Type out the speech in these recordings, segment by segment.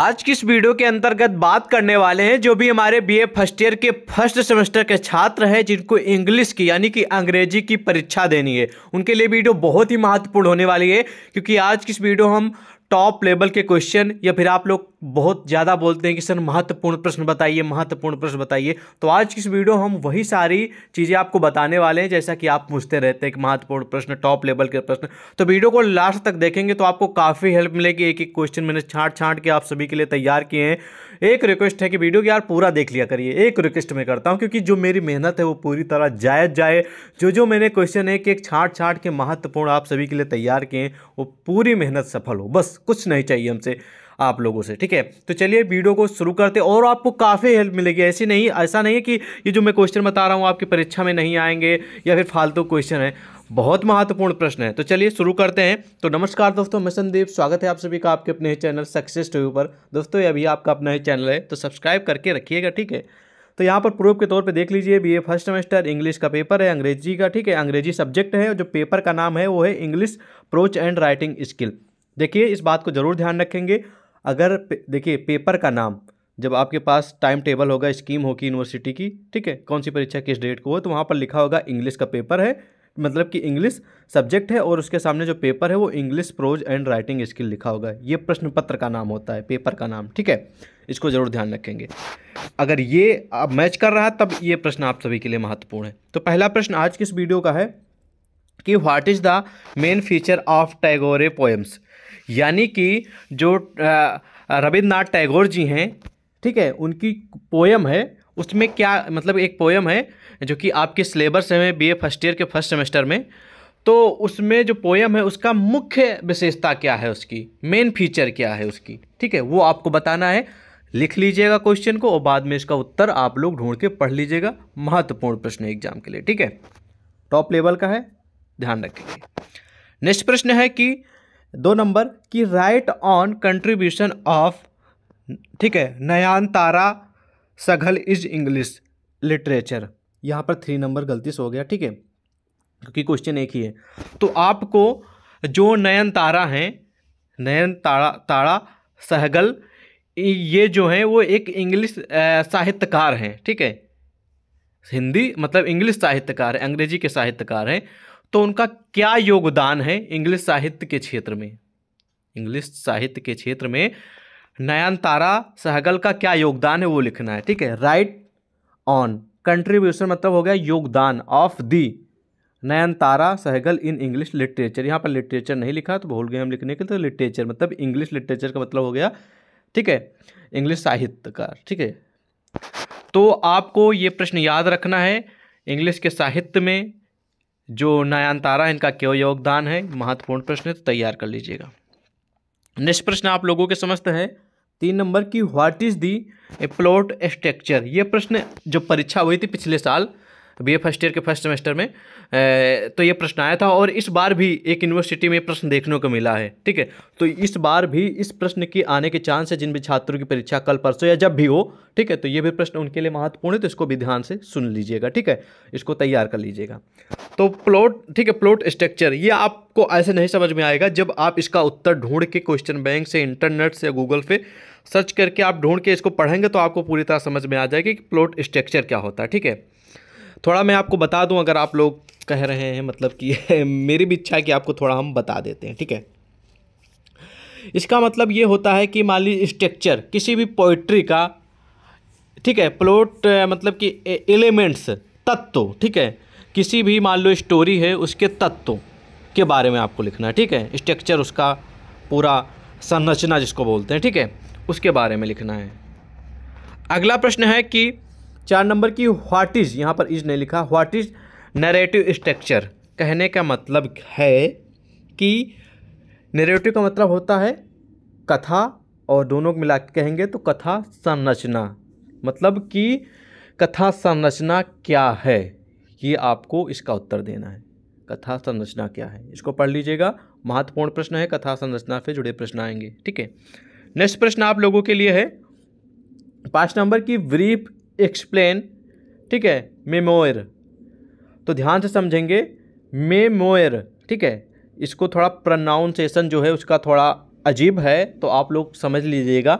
आज की इस वीडियो के अंतर्गत बात करने वाले हैं जो भी हमारे बीए फर्स्ट ईयर के फर्स्ट सेमेस्टर के छात्र हैं जिनको इंग्लिश की यानी कि अंग्रेजी की परीक्षा देनी है उनके लिए वीडियो बहुत ही महत्वपूर्ण होने वाली है क्योंकि आज की इस वीडियो हम टॉप लेवल के क्वेश्चन या फिर आप लोग बहुत ज़्यादा बोलते हैं कि सर महत्वपूर्ण प्रश्न बताइए महत्वपूर्ण प्रश्न बताइए तो आज की इस वीडियो हम वही सारी चीज़ें आपको बताने वाले हैं जैसा कि आप पूछते रहते हैं कि महत्वपूर्ण प्रश्न टॉप लेवल के प्रश्न तो वीडियो को लास्ट तक देखेंगे तो आपको काफ़ी हेल्प मिलेगी एक एक क्वेश्चन मैंने छाँट छाँट के आप सभी के लिए तैयार किए हैं एक रिक्वेस्ट है कि वीडियो की यार पूरा देख लिया करिए एक रिक्वेस्ट मैं करता हूँ क्योंकि जो मेरी मेहनत है वो पूरी तरह जायज जाए जो जो मैंने क्वेश्चन एक एक छाँट छाँट के महत्वपूर्ण आप सभी के लिए तैयार किए हैं वो पूरी मेहनत सफल हो बस कुछ नहीं चाहिए हमसे आप लोगों से ठीक है तो चलिए वीडियो को शुरू करते और आपको काफ़ी हेल्प मिलेगी ऐसी नहीं ऐसा नहीं है कि ये जो मैं क्वेश्चन बता रहा हूँ आपकी परीक्षा में नहीं आएंगे या फिर फालतू क्वेश्चन है बहुत महत्वपूर्ण प्रश्न है तो चलिए शुरू करते हैं तो नमस्कार दोस्तों मैं संदीप स्वागत है आप सभी का आपके अपने चैनल सक्सेस टीवी पर दोस्तों अभी आपका अपना ही चैनल है तो सब्सक्राइब करके रखिएगा ठीक है तो यहाँ पर प्रूफ के तौर पे देख लीजिए B A first semester English का पेपर है अंग्रेजी का ठीक है अंग्रेजी सब्जेक्ट है और जो पेपर का नाम है वो है English prose and writing skill देखिए इस बात को जरूर ध्यान रखेंगे अगर पे, देखिए पेपर का नाम जब आपके पास टाइम टेबल होगा स्कीम होगी यूनिवर्सिटी की ठीक है कौन सी परीक्षा किस डेट को हो तो वहाँ पर लिखा होगा इंग्लिश का पेपर है मतलब कि इंग्लिश सब्जेक्ट है और उसके सामने जो पेपर है वो English prose and writing skill लिखा होगा ये प्रश्न पत्र का नाम होता है पेपर का नाम ठीक है इसको ज़रूर ध्यान रखेंगे अगर ये आप मैच कर रहा तब ये प्रश्न आप सभी के लिए महत्वपूर्ण है तो पहला प्रश्न आज इस वीडियो का है कि what is the main feature of Tagore poems यानी कि जो रविन्द्रनाथ टैगोर जी हैं ठीक है उनकी पोयम है उसमें क्या मतलब एक पोयम है जो कि आपके सिलेबस में बी ए फर्स्ट ईयर के फर्स्ट सेमेस्टर में तो उसमें जो पोयम है उसका मुख्य विशेषता क्या है उसकी मेन फीचर क्या है उसकी ठीक है वो आपको बताना है लिख लीजिएगा क्वेश्चन को और बाद में इसका उत्तर आप लोग ढूंढ के पढ़ लीजिएगा महत्वपूर्ण प्रश्न एग्जाम के लिए ठीक है टॉप लेवल का है ध्यान रखेंगे नेक्स्ट प्रश्न है कि दो नंबर कि राइट ऑन कंट्रीब्यूशन ऑफ ठीक है Nayan Tara Sahgal is English literature यहाँ पर थ्री नंबर गलती से हो गया ठीक है क्योंकि क्वेश्चन एक ही है तो आपको जो नयन तारा हैं नयन तारा तारा सहगल ये जो हैं वो एक इंग्लिश साहित्यकार हैं ठीक है हिंदी मतलब इंग्लिश साहित्यकार हैं अंग्रेजी के साहित्यकार हैं तो उनका क्या योगदान है इंग्लिश साहित्य के क्षेत्र में इंग्लिश साहित्य के क्षेत्र में नयन तारा सहगल का क्या योगदान है वो लिखना है ठीक है राइट ऑन कंट्रीब्यूशन मतलब हो गया योगदान of the Nayan Tara Sahgal in English literature यहाँ पर लिटरेचर नहीं लिखा तो भूल गए हम लिखने के तो लिटरेचर मतलब इंग्लिश लिटरेचर का मतलब हो गया ठीक है इंग्लिश साहित्य का ठीक है तो आपको ये प्रश्न याद रखना है इंग्लिश के साहित्य में जो नयांतारा इनका क्यों योगदान है महत्वपूर्ण प्रश्न तो तैयार कर लीजिएगा नेक्स्ट प्रश्न आप लोगों के समझते हैं तीन नंबर की what is the plot structure ये प्रश्न जो परीक्षा हुई थी पिछले साल बी ए फर्स्ट ईयर के फर्स्ट सेमेस्टर में ए, तो ये प्रश्न आया था और इस बार भी एक यूनिवर्सिटी में प्रश्न देखने को मिला है ठीक है तो इस बार भी इस प्रश्न की आने के चांस है जिन भी छात्रों की परीक्षा कल परसों या जब भी हो ठीक है तो ये भी प्रश्न उनके लिए महत्वपूर्ण है तो इसको भी ध्यान से सुन लीजिएगा ठीक है इसको तैयार कर लीजिएगा तो प्लॉट ठीक है प्लॉट स्ट्रक्चर ये आपको ऐसे नहीं समझ में आएगा जब आप इसका उत्तर ढूंढ के क्वेश्चन बैंक से इंटरनेट से गूगल पे सर्च करके आप ढूंढ के इसको पढ़ेंगे तो आपको पूरी तरह समझ में आ जाएगी कि प्लॉट स्ट्रक्चर क्या होता है ठीक है थोड़ा मैं आपको बता दूँ अगर आप लोग कह रहे हैं मतलब कि मेरी भी इच्छा है कि आपको थोड़ा हम बता देते हैं ठीक है इसका मतलब ये होता है कि मान लीजिए स्ट्रक्चर किसी भी पोइट्री का ठीक है प्लॉट मतलब कि एलिमेंट्स तत्व ठीक है किसी भी मान लो स्टोरी है उसके तत्व के बारे में आपको लिखना है ठीक है स्ट्रक्चर उसका पूरा संरचना जिसको बोलते हैं ठीक है उसके बारे में लिखना है अगला प्रश्न है कि चार नंबर की व्हाट इज़ यहाँ पर इज नहीं लिखा व्हाट इज़ नरेटिव स्ट्रक्चर कहने का मतलब है कि नरेटिव का मतलब होता है कथा और दोनों को मिला कहेंगे तो कथा संरचना मतलब कि कथा संरचना क्या है ये आपको इसका उत्तर देना है कथा संरचना क्या है इसको पढ़ लीजिएगा महत्वपूर्ण प्रश्न है कथा संरचना से जुड़े प्रश्न आएंगे ठीक है नेक्स्ट प्रश्न आप लोगों के लिए है पाँच नंबर की ब्रीफ एक्सप्लेन ठीक है मेमोयर तो ध्यान से समझेंगे मेमोयर ठीक है इसको थोड़ा प्रनाउंसिएशन जो है उसका थोड़ा अजीब है तो आप लोग समझ लीजिएगा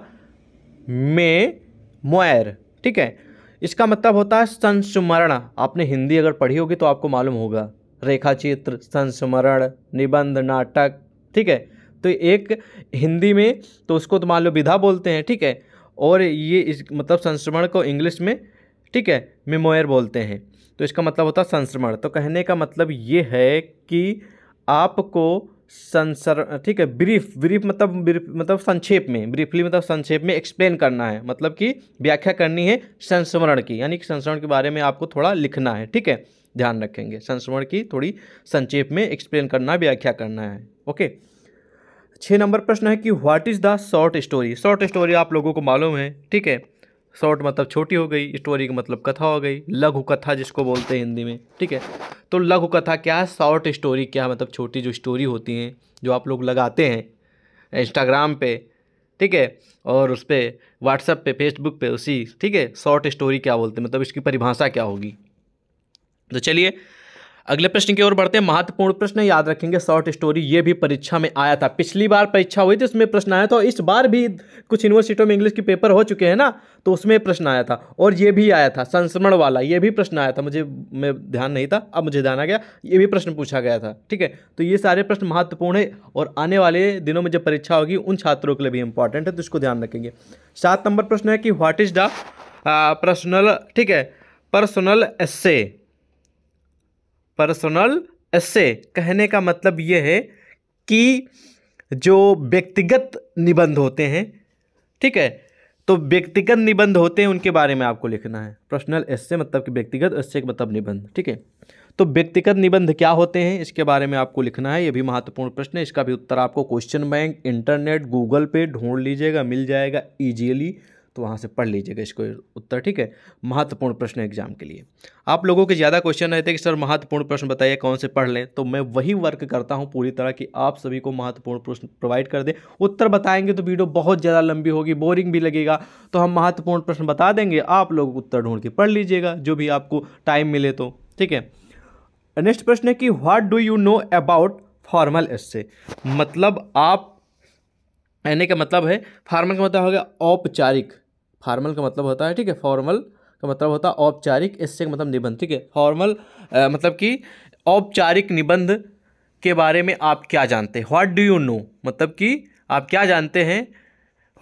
मे मोयर ठीक है इसका मतलब होता है संस्मरण आपने हिंदी अगर पढ़ी होगी तो आपको मालूम होगा रेखा चित्र संस्मरण निबंध नाटक ठीक है तो एक हिंदी में तो उसको तो मान लो विधा बोलते हैं ठीक है और ये इस मतलब संस्मरण को इंग्लिश में ठीक है मेमोयर बोलते हैं तो इसका मतलब होता है संस्मरण तो कहने का मतलब ये है कि आपको संसर ठीक है ब्रीफ ब्रीफ मतलब ब्रीफ मतलब संक्षेप में ब्रीफली मतलब संक्षेप में एक्सप्लेन करना है मतलब कि व्याख्या करनी है संस्मरण की यानी कि संस्मरण के बारे में आपको थोड़ा लिखना है ठीक है ध्यान रखेंगे संस्मरण की थोड़ी संक्षेप में एक्सप्लेन करना है व्याख्या करना है ओके छः नंबर प्रश्न है कि what is the short story short story आप लोगों को मालूम है ठीक है शॉर्ट मतलब छोटी हो गई स्टोरी का मतलब कथा हो गई लघु कथा जिसको बोलते हैं हिंदी में ठीक है तो लघु कथा क्या है शॉर्ट स्टोरी क्या मतलब छोटी जो स्टोरी होती हैं जो आप लोग लगाते हैं इंस्टाग्राम पे ठीक है और उस पर व्हाट्सएप पे फेसबुक पे उसी ठीक है शॉर्ट स्टोरी क्या बोलते हैं मतलब इसकी परिभाषा क्या होगी तो चलिए अगले प्रश्न की ओर बढ़ते हैं महत्वपूर्ण प्रश्न याद रखेंगे शॉर्ट स्टोरी ये भी परीक्षा में आया था पिछली बार परीक्षा हुई थी उसमें प्रश्न आया था और इस बार भी कुछ यूनिवर्सिटियों में इंग्लिश के पेपर हो चुके हैं ना तो उसमें प्रश्न आया था और ये भी आया था संस्मरण वाला ये भी प्रश्न आया था मुझे मैं ध्यान नहीं था अब मुझे ध्यान आ गया ये भी प्रश्न पूछा गया था ठीक है तो ये सारे प्रश्न महत्वपूर्ण है और आने वाले दिनों में जब परीक्षा होगी उन छात्रों के लिए भी इंपॉर्टेंट है तो इसको ध्यान रखेंगे सात नंबर प्रश्न है कि व्हाट इज द पर्सनल ठीक है पर्सनल एस्से पर्सनल एसे कहने का मतलब ये है कि जो व्यक्तिगत निबंध होते हैं ठीक है तो व्यक्तिगत निबंध होते हैं उनके बारे में आपको लिखना है पर्सनल एस्से मतलब कि व्यक्तिगत एसे मतलब निबंध ठीक है तो व्यक्तिगत निबंध क्या होते हैं इसके बारे में आपको लिखना है ये भी महत्वपूर्ण प्रश्न है इसका भी उत्तर आपको क्वेश्चन बैंक इंटरनेट गूगल पे ढूंढ लीजिएगा मिल जाएगा ईजीली तो वहाँ से पढ़ लीजिएगा इसको उत्तर ठीक है महत्वपूर्ण प्रश्न एग्जाम के लिए आप लोगों के ज़्यादा क्वेश्चन रहते कि सर महत्वपूर्ण प्रश्न बताइए कौन से पढ़ लें तो मैं वही वर्क करता हूँ पूरी तरह कि आप सभी को महत्वपूर्ण प्रश्न प्रोवाइड कर दें उत्तर बताएंगे तो वीडियो बहुत ज़्यादा लंबी होगी बोरिंग भी लगेगा तो हम महत्वपूर्ण प्रश्न बता देंगे आप लोग उत्तर ढूंढ के पढ़ लीजिएगा जो भी आपको टाइम मिले तो ठीक है नेक्स्ट प्रश्न है कि what do you know about formal essay मतलब आप एने का मतलब है फॉर्मल का मतलब हो गया औपचारिक फार्मल का मतलब होता है ठीक है फॉर्मल का मतलब होता है औपचारिक इससे का मतलब निबंध ठीक है फॉर्मल मतलब कि औपचारिक निबंध के बारे में आप क्या जानते हैं व्हाट डू यू नो मतलब कि आप क्या जानते हैं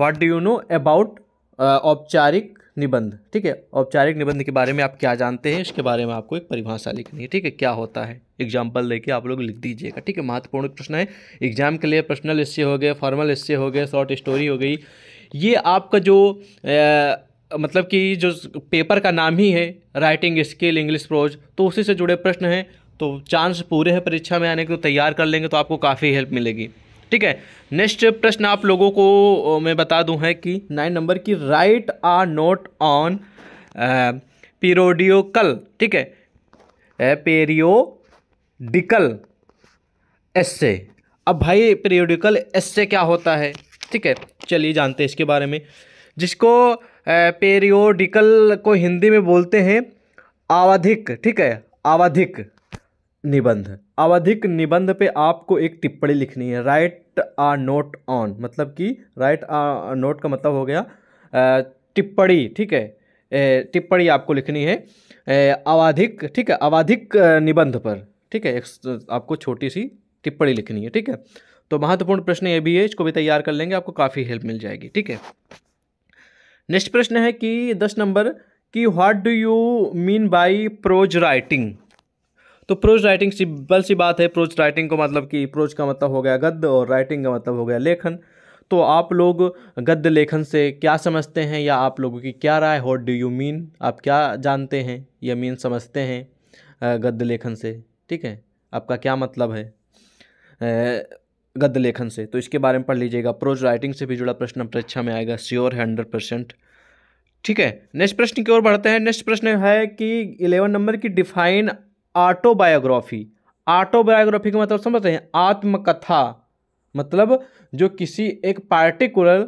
what do you know about औपचारिक निबंध ठीक है औपचारिक निबंध के बारे में आप क्या जानते हैं इसके बारे में आपको एक परिभाषा लिखनी है ठीक है क्या होता है एग्जाम्पल देके आप लोग लिख दीजिएगा ठीक है महत्वपूर्ण प्रश्न है एग्जाम के लिए पर्सनल इससे हो गए फॉर्मल इससे हो गए शॉर्ट स्टोरी हो गई ये आपका जो आ, मतलब कि जो पेपर का नाम ही है राइटिंग स्किल इंग्लिश प्रोज तो उसी से जुड़े प्रश्न हैं तो चांस पूरे हैं परीक्षा में आने के तो तैयार कर लेंगे तो आपको काफ़ी हेल्प मिलेगी ठीक है नेक्स्ट प्रश्न आप लोगों को मैं बता दूं है कि नाइन नंबर की write a note on periodical ठीक है पेरियोडिकल एस अब भाई पीरियोडिकल एस क्या होता है ठीक है चलिए जानते हैं इसके बारे में जिसको पेरियोडिकल को हिंदी में बोलते हैं आवधिक ठीक है आवधिक निबंध आवधिक निबंध पे आपको एक टिप्पणी लिखनी है राइट आ नोट ऑन मतलब कि राइट आ नोट का मतलब हो गया टिप्पणी ठीक है टिप्पणी आपको लिखनी है आवधिक ठीक है आवधिक निबंध पर ठीक है एक आपको छोटी सी टिप्पणी लिखनी है ठीक है तो महत्वपूर्ण प्रश्न ये भी है इसको भी तैयार कर लेंगे आपको काफ़ी हेल्प मिल जाएगी ठीक है नेक्स्ट प्रश्न है कि दस नंबर कि what do you mean by prose writing तो प्रोज राइटिंग सिंपल सी बात है प्रोज राइटिंग को मतलब कि प्रोज का मतलब हो गया गद्य और राइटिंग का मतलब हो गया लेखन तो आप लोग गद्य लेखन से क्या समझते हैं या आप लोगों की क्या राय व्हाट डू यू मीन आप क्या जानते हैं या मीन समझते हैं गद्य लेखन से ठीक है आपका क्या मतलब है गद्य लेखन से तो इसके बारे में पढ़ लीजिएगा प्रोज राइटिंग से भी जुड़ा प्रश्न परीक्षा में आएगा श्योर है हंड्रेड परसेंट ठीक है नेक्स्ट प्रश्न की ओर बढ़ते हैं नेक्स्ट प्रश्न है कि इलेवन नंबर की डिफाइन ऑटोबायोग्राफी ऑटोबायोग्राफी का मतलब समझते हैं आत्मकथा मतलब जो किसी एक पार्टिकुलर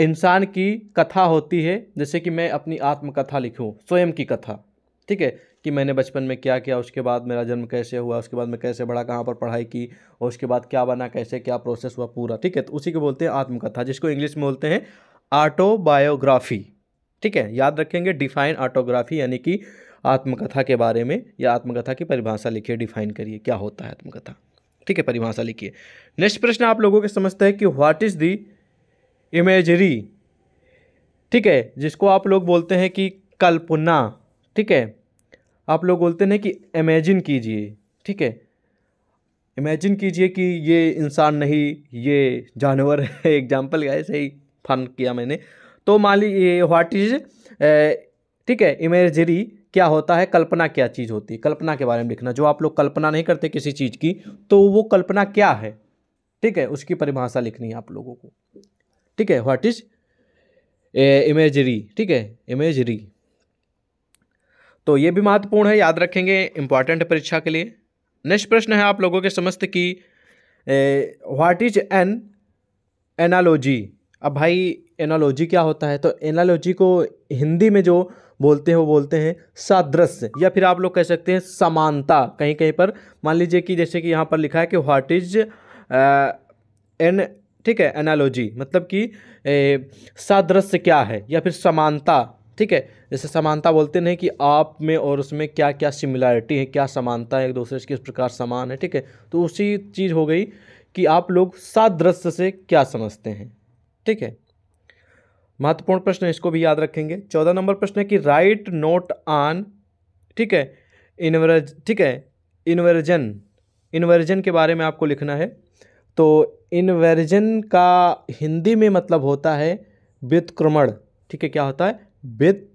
इंसान की कथा होती है जैसे कि मैं अपनी आत्मकथा लिखूँ स्वयं की कथा ठीक है कि मैंने बचपन में क्या किया उसके बाद मेरा जन्म कैसे हुआ उसके बाद मैं कैसे बड़ा कहाँ पर पढ़ाई की और उसके बाद क्या बना कैसे क्या प्रोसेस हुआ पूरा ठीक है तो उसी को बोलते हैं आत्मकथा जिसको इंग्लिश में बोलते हैं ऑटोबायोग्राफी ठीक है याद रखेंगे डिफाइन ऑटोग्राफी यानी कि आत्मकथा के बारे में या आत्मकथा की परिभाषा लिखिए डिफाइन करिए क्या होता है आत्मकथा ठीक है परिभाषा लिखिए नेक्स्ट प्रश्न आप लोगों के समझते हैं कि व्हाट इज़ दी इमेजरी ठीक है जिसको आप लोग बोलते हैं कि कल्पना ठीक है आप लोग बोलते हैं कि इमेजिन कीजिए ठीक है इमेजिन कीजिए कि ये इंसान नहीं ये जानवर है एग्जाम्पल गया ऐसे ही फन किया मैंने तो मान लीजिए व्हाट इज ठीक है इमेजरी क्या होता है कल्पना क्या चीज़ होती है कल्पना के बारे में लिखना जो आप लोग कल्पना नहीं करते किसी चीज़ की तो वो कल्पना क्या है ठीक है उसकी परिभाषा लिखनी है आप लोगों को ठीक है व्हाट इज इमेजरी ठीक है इमेजरी तो ये भी महत्वपूर्ण है याद रखेंगे इंपॉर्टेंट परीक्षा के लिए नेक्स्ट प्रश्न है आप लोगों के समस्त की व्हाट इज एन एनालॉजी अब भाई एनालॉजी क्या होता है तो एनालॉजी को हिंदी में जो बोलते हैं वो बोलते हैं सादृश्य या फिर आप लोग कह सकते हैं समानता कहीं कहीं पर मान लीजिए कि जैसे कि यहाँ पर लिखा है कि व्हाट इज एन ठीक है एनालॉजी मतलब कि सादृश्य क्या है या फिर समानता ठीक है जैसे समानता बोलते नहीं कि आप में और उसमें क्या क्या सिमिलैरिटी है क्या समानता है एक दूसरे से किस प्रकार समान है ठीक है तो उसी चीज़ हो गई कि आप लोग सादृश्य से क्या समझते हैं ठीक है महत्वपूर्ण प्रश्न इसको भी याद रखेंगे चौदह नंबर प्रश्न है कि राइट नोट ऑन ठीक है इनवर्ज ठीक है इन्वर्जन इन्वर्जन के बारे में आपको लिखना है तो इन्वर्जन का हिंदी में मतलब होता है व्युत्क्रमण ठीक है क्या होता है वित्त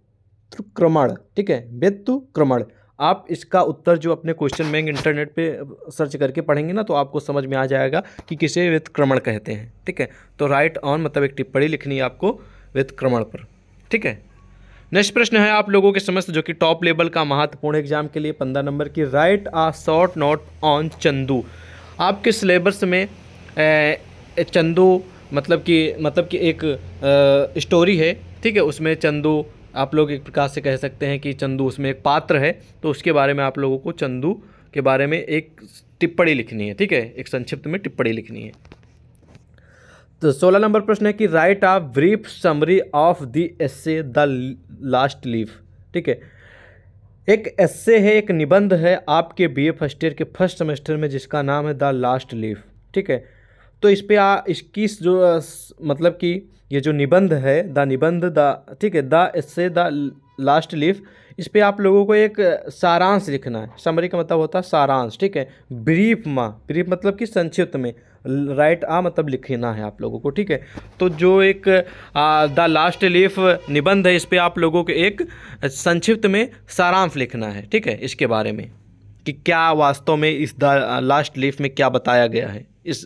व्यत्रुक्रमण ठीक है व्यत्रुक्रमण आप इसका उत्तर जो अपने क्वेश्चन बैंक इंटरनेट पे सर्च करके पढ़ेंगे ना तो आपको समझ में आ जाएगा कि किसे व्यतक्रमण कहते हैं ठीक है तो राइट ऑन मतलब एक टिप्पणी लिखनी है आपको व्यतक्रमण पर ठीक है नेक्स्ट प्रश्न है आप लोगों के समस्त जो कि टॉप लेवल का महत्वपूर्ण एग्जाम के लिए पंद्रह नंबर की write a short note on Chandu आपके सिलेबस में ए, चंदू मतलब कि मतलब कि एक स्टोरी है ठीक है उसमें चंदू आप लोग एक प्रकार से कह सकते हैं कि चंदू उसमें एक पात्र है तो उसके बारे में आप लोगों को चंदू के बारे में एक टिप्पणी लिखनी है ठीक है एक संक्षिप्त में टिप्पणी लिखनी है तो सोलह नंबर प्रश्न है कि write a brief summary of the essay the last leaf ठीक है एक एस्से है एक निबंध है आपके बीए फर्स्ट ईयर के फर्स्ट सेमेस्टर में जिसका नाम है द लास्ट लीफ ठीक है तो इस पे आ इक्कीस जो मतलब कि ये जो निबंध है द निबंध द ठीक है द इससे द लास्ट लीफ इस पर आप लोगों को एक सारांश लिखना है समरी का मतलब होता है सारांश ठीक है ब्रीफ माँ ब्रीफ मतलब कि संक्षिप्त में राइट आ मतलब लिखना है आप लोगों को ठीक है तो जो एक द लास्ट लीफ निबंध है इस पर आप लोगों को एक संक्षिप्त में सारांश लिखना है ठीक है इसके बारे में कि क्या वास्तव में इस द लास्ट लीफ में क्या बताया गया है इस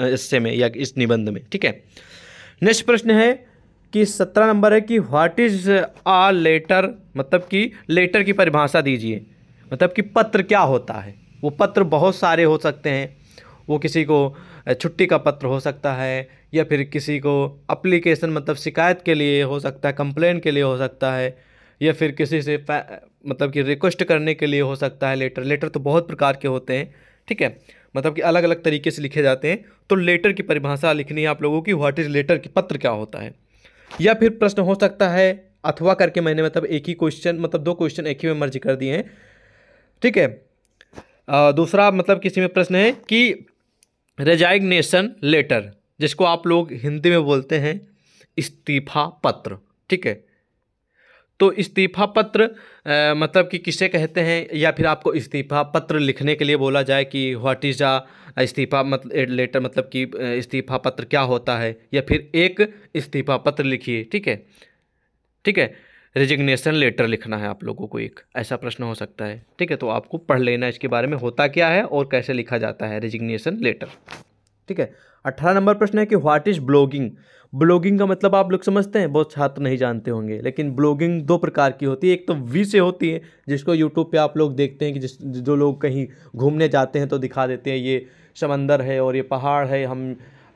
इससे में या इस निबंध में ठीक है नेक्स्ट प्रश्न है कि सत्रह नंबर है कि व्हाट इज आ लेटर मतलब कि लेटर की परिभाषा दीजिए मतलब कि पत्र क्या होता है वो पत्र बहुत सारे हो सकते हैं वो किसी को छुट्टी का पत्र हो सकता है या फिर किसी को अप्लीकेशन मतलब शिकायत के लिए हो सकता है कंप्लेंट के लिए हो सकता है या फिर किसी से मतलब कि रिक्वेस्ट करने के लिए हो सकता है लेटर लेटर तो बहुत प्रकार के होते हैं ठीक है मतलब कि अलग अलग तरीके से लिखे जाते हैं तो लेटर की परिभाषा लिखनी है आप लोगों की व्हाट इज़ लेटर की पत्र क्या होता है या फिर प्रश्न हो सकता है अथवा करके मैंने मतलब एक ही क्वेश्चन मतलब दो क्वेश्चन एक ही में मर्ज कर दिए हैं ठीक है आ, दूसरा मतलब किसी में प्रश्न है कि रेजाइग्नेशन लेटर जिसको आप लोग हिंदी में बोलते हैं इस्तीफा पत्र ठीक है तो इस्तीफा पत्र आ, मतलब कि किसे कहते हैं या फिर आपको इस्तीफा पत्र लिखने के लिए बोला जाए कि व्हाट इज़ आ इस्तीफा मतलब लेटर मतलब कि इस्तीफा पत्र क्या होता है या फिर एक इस्तीफा पत्र लिखिए ठीक है ठीक है रिजिग्नेशन लेटर लिखना है आप लोगों को एक ऐसा प्रश्न हो सकता है ठीक है तो आपको पढ़ लेना इसके बारे में होता क्या है और कैसे लिखा जाता है रिजिग्नेशन लेटर ठीक है अठारह नंबर प्रश्न है कि व्हाट इज़ ब्लॉगिंग ब्लॉगिंग का मतलब आप लोग समझते हैं बहुत छात्र नहीं जानते होंगे लेकिन ब्लॉगिंग दो प्रकार की होती है एक तो वी से होती है जिसको यूट्यूब पे आप लोग देखते हैं कि जिस जो लोग कहीं घूमने जाते हैं तो दिखा देते हैं ये समंदर है और ये पहाड़ है हम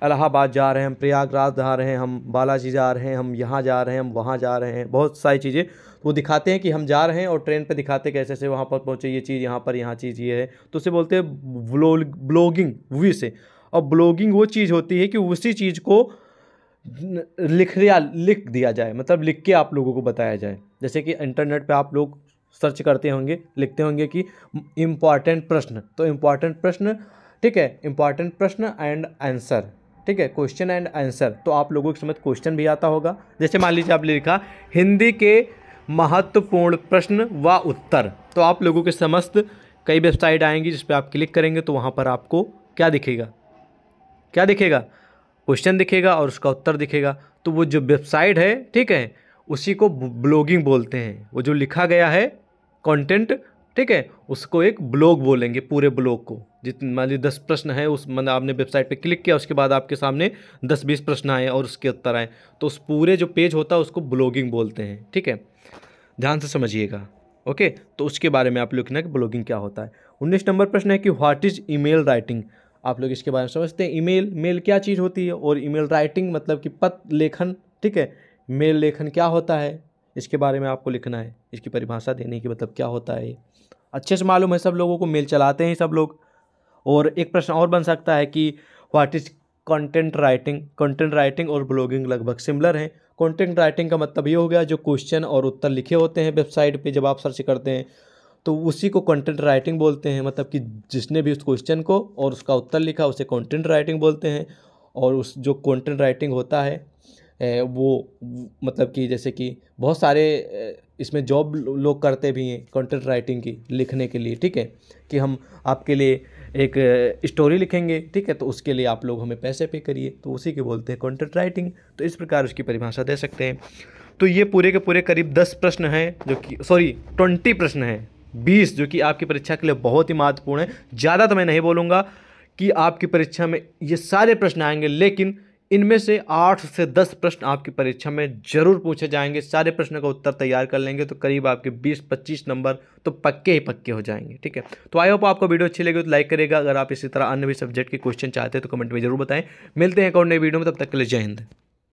इलाहाबाद जा रहे हैं हम प्रयागराज जा रहे हैं हम बालाजी जा रहे हैं हम यहाँ जा रहे हैं हम वहाँ जा रहे हैं बहुत सारी चीज़ें वो दिखाते हैं कि हम जा रहे हैं और ट्रेन पे दिखाते कैसे से वहाँ पर पहुँचे ये चीज़ यहाँ पर यहाँ चीज़ ये है तो उसे बोलते हैं ब्लॉगिंग वी से और ब्लॉगिंग वो चीज़ होती है कि उसी चीज़ को लिख दिया लिख दिया जाए मतलब लिख के आप लोगों को बताया जाए जैसे कि इंटरनेट पे आप लोग सर्च करते होंगे लिखते होंगे कि इम्पॉर्टेंट प्रश्न तो इम्पॉर्टेंट प्रश्न ठीक है इम्पॉर्टेंट प्रश्न एंड आंसर ठीक है क्वेश्चन एंड आंसर तो आप लोगों के समझ क्वेश्चन भी आता होगा जैसे मान लीजिए आपने लिखा हिंदी के महत्वपूर्ण प्रश्न व उत्तर तो आप लोगों के समस्त कई वेबसाइट आएंगी जिस पर आप क्लिक करेंगे तो वहाँ पर आपको क्या दिखेगा क्या दिखेगा क्वेश्चन दिखेगा और उसका उत्तर दिखेगा तो वो जो वेबसाइट है ठीक है उसी को ब्लॉगिंग बोलते हैं वो जो लिखा गया है कंटेंट ठीक है उसको एक ब्लॉग बोलेंगे पूरे ब्लॉग को जितने मान लीजिए दस प्रश्न है उस मतलब आपने वेबसाइट पे क्लिक किया उसके बाद आपके सामने दस बीस प्रश्न आए और उसके उत्तर आए तो उस पूरे जो पेज होता है उसको ब्लॉगिंग बोलते हैं ठीक है ध्यान से समझिएगा ओके तो उसके बारे में आप लिखना कि ब्लॉगिंग क्या होता है उन्नीस नंबर प्रश्न है कि व्हाट इज़ ई राइटिंग आप लोग इसके बारे में समझते हैं ईमेल मेल क्या चीज़ होती है और ईमेल राइटिंग मतलब कि पत लेखन ठीक है मेल लेखन क्या होता है इसके बारे में आपको लिखना है इसकी परिभाषा देने की मतलब क्या होता है अच्छे से मालूम है सब लोगों को मेल चलाते हैं सब लोग और एक प्रश्न और बन सकता है कि what is content writing content writing और ब्लॉगिंग लगभग सिमिलर हैं कंटेंट राइटिंग का मतलब ये हो गया जो क्वेश्चन और उत्तर लिखे होते हैं वेबसाइट पे जब आप सर्च करते हैं तो उसी को कंटेंट राइटिंग बोलते हैं मतलब कि जिसने भी उस क्वेश्चन को और उसका उत्तर लिखा उसे कंटेंट राइटिंग बोलते हैं और उस जो कंटेंट राइटिंग होता है वो मतलब कि जैसे कि बहुत सारे इसमें जॉब लोग करते भी हैं कंटेंट राइटिंग की लिखने के लिए ठीक है कि हम आपके लिए एक स्टोरी लिखेंगे ठीक है तो उसके लिए आप लोग हमें पैसे पे करिए तो उसी के बोलते हैं कंटेंट राइटिंग तो इस प्रकार उसकी परिभाषा दे सकते हैं तो ये पूरे के पूरे करीब दस प्रश्न हैं जो कि सॉरी ट्वेंटी प्रश्न हैं बीस जो कि आपकी परीक्षा के लिए बहुत ही महत्वपूर्ण है ज़्यादा तो मैं नहीं बोलूँगा कि आपकी परीक्षा में ये सारे प्रश्न आएंगे लेकिन इनमें से आठ से दस प्रश्न आपकी परीक्षा में जरूर पूछे जाएंगे सारे प्रश्नों का उत्तर तैयार कर लेंगे तो करीब आपके बीस पच्चीस नंबर तो पक्के ही पक्के हो जाएंगे ठीक है तो आई होप आपको वीडियो अच्छी लगी तो लाइक करेगा अगर आप इसी तरह अन्य भी सब्जेक्ट के क्वेश्चन चाहते हैं तो कमेंट में जरूर बताएं मिलते हैं एक और नए वीडियो में तब तक के लिए जय हिंद